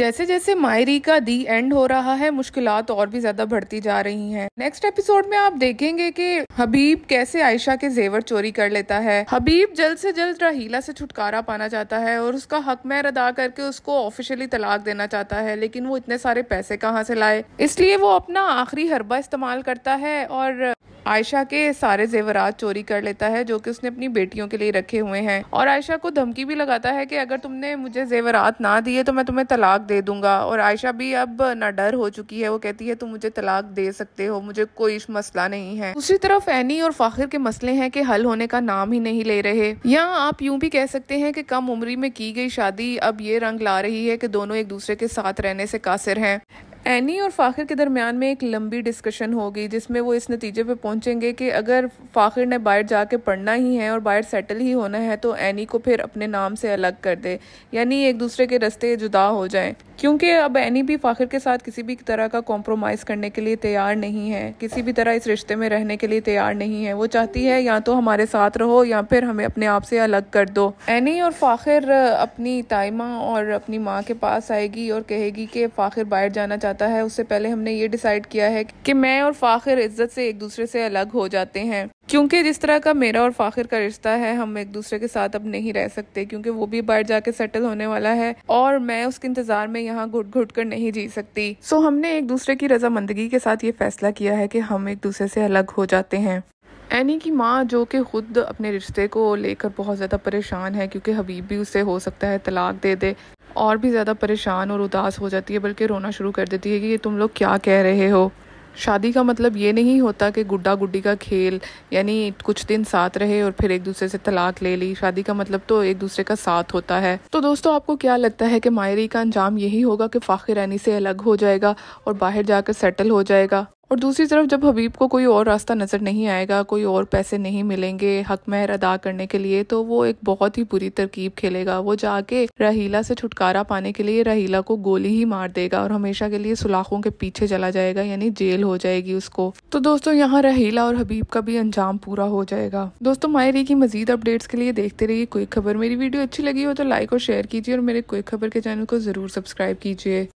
जैसे जैसे मायरी का दी एंड हो रहा है मुश्किल और भी ज्यादा बढ़ती जा रही हैं। नेक्स्ट एपिसोड में आप देखेंगे कि हबीब कैसे आयशा के जेवर चोरी कर लेता है हबीब जल्द से जल्द रहीला से छुटकारा पाना चाहता है और उसका हक मैर अदा करके उसको ऑफिशियली तलाक देना चाहता है लेकिन वो इतने सारे पैसे कहाँ से लाए इसलिए वो अपना आखिरी हरबा इस्तेमाल करता है और आयशा के सारे जेवरात चोरी कर लेता है जो कि उसने अपनी बेटियों के लिए रखे हुए हैं और आयशा को धमकी भी लगाता है कि अगर तुमने मुझे जेवरात ना दिए तो मैं तुम्हें तलाक दे दूंगा और आयशा भी अब ना डर हो चुकी है वो कहती है तुम मुझे तलाक दे सकते हो मुझे कोई मसला नहीं है दूसरी तरफ एनी और फाखिर के मसले हैं कि हल होने का नाम ही नहीं ले रहे या आप यूं भी कह सकते हैं कि कम उम्री में की गई शादी अब ये रंग ला रही है कि दोनों एक दूसरे के साथ रहने से कासिर हैं एनी और फ़ाखिर के दरमियान में एक लंबी डिस्कशन हो गई जिसमें वो इस नतीजे पे पहुंचेंगे कि अगर फ़ाखिर ने बाहर जाके पढ़ना ही है और बाहर सेटल ही होना है तो एनी को फिर अपने नाम से अलग कर दे यानी एक दूसरे के रस्ते जुदा हो जाएं क्योंकि अब एनी भी फ़ाखिर के साथ किसी भी तरह का कॉम्प्रोमाइज़ करने के लिए तैयार नहीं है किसी भी तरह इस रिश्ते में रहने के लिए तैयार नहीं है वो चाहती है या तो हमारे साथ रहो या फिर हमें अपने आप से अलग कर दो एनी और फ़ाखिर अपनी ताइमा और अपनी माँ के पास आएगी और कहेगी कि फ़ाखिर बाहर जाना जाता है उससे पहले हमने ये डिसाइड किया है कि मैं और फ़ाखिर इज्जत से एक दूसरे से अलग हो जाते हैं क्योंकि जिस तरह का मेरा और फ़ाखिर का रिश्ता है हम एक दूसरे के साथ अब नहीं रह सकते क्योंकि वो भी बाहर जाके सेटल होने वाला है और मैं उसके इंतज़ार में यहाँ घुट घुट कर नहीं जी सकती सो हमने एक दूसरे की रजामंदगी के साथ ये फैसला किया है कि हम एक दूसरे से अलग हो जाते हैं एनी की माँ जो कि ख़ुद अपने रिश्ते को लेकर बहुत ज़्यादा परेशान है क्योंकि हबीब भी उसे हो सकता है तलाक दे दे और भी ज़्यादा परेशान और उदास हो जाती है बल्कि रोना शुरू कर देती है कि ये तुम लोग क्या कह रहे हो शादी का मतलब ये नहीं होता कि गुड्डा गुड्डी का खेल यानी कुछ दिन साथ रहे और फिर एक दूसरे से तलाक ले ली शादी का मतलब तो एक दूसरे का साथ होता है तो दोस्तों आपको क्या लगता है कि मायरी का अंजाम यही होगा कि रानी से अलग हो जाएगा और बाहर जाकर सेटल हो जाएगा और दूसरी तरफ जब हबीब को कोई और रास्ता नज़र नहीं आएगा कोई और पैसे नहीं मिलेंगे हक महर अदा करने के लिए तो वो एक बहुत ही बुरी तरकीब खेलेगा वो जाके रहीला से छुटकारा पाने के लिए रहीला को गोली ही मार देगा और हमेशा के लिए सुलाखों के पीछे चला जाएगा यानी जेल हो जाएगी उसको तो दोस्तों यहाँ रहीला और हबीब का भी अंजाम पूरा हो जाएगा दोस्तों मायरी की मजीद अपडेट्स के लिए देखते रहिए कोई खबर मेरी वीडियो अच्छी लगी हो तो लाइक और शेयर कीजिए और मेरे कोई खबर के चैनल को जरूर सब्सक्राइब कीजिए